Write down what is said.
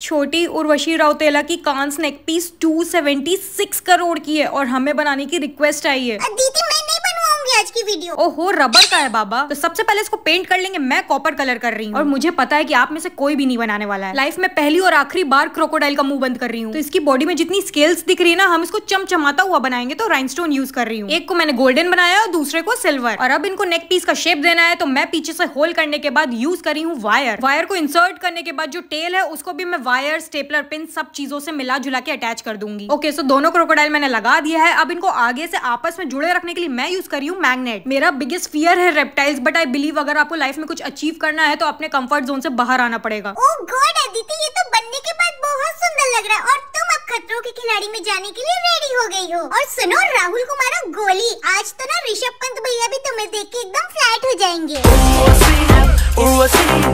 छोटी उर्वशी राउतेला की कांस neck piece 276 crore की है और हमें बनाने की रिक्वेस्ट आई है दीदी वीडियो ओहो रबर का है बाबा तो सबसे पहले इसको पेंट कर लेंगे मैं कॉपर कलर कर रही हूँ और मुझे पता है की आप में से कोई भी नहीं बनाने वाला है लाइफ में पहली और आखिरी बार क्रोकोडाइल का मुंह बंद कर रही हूँ तो इसकी बॉडी में जितनी स्केल्स दिख रही है ना हम इसको चमचमाता हुआ बनाएंगे तो राइनस्टोन यूज कर रही हूँ एक को मैंने गोल्डन बनाया और दूसरे को सिल्वर और अब इनको नेक पीस का शेप देना है तो मैं पीछे से होल करने के बाद यूज करी हूँ वायर वायर को इंसर्ट करने के बाद जो टेल है उसको भी मैं वायर स्टेपलर पिन सब चीजों से मिला जुला के अटैच कर दूंगी ओके सो दोनों क्रोकोडाइल मैंने लगा दिया है अब इनको आगे से आपस में जुड़े रखने के लिए मैं यूज करी हूँ मैग्नेट हेड मेरा बिगेस्ट फियर है रेप्टाइल्स बट आई बिलीव अगर आपको लाइफ में कुछ अचीव करना है तो अपने कम्फर्ट जोन से बाहर आना पड़ेगा ओ गॉड अदिति ये तो बनने के बाद बहुत सुंदर लग रहा है और तुम अब खतरों के खिलाड़ी में जाने के लिए रेडी हो गई हो और सुनो राहुल को मारो गोली आज तो ना ऋषभ पंत भैया भी तुम्हें देख के एकदम फ्लैट हो जाएंगे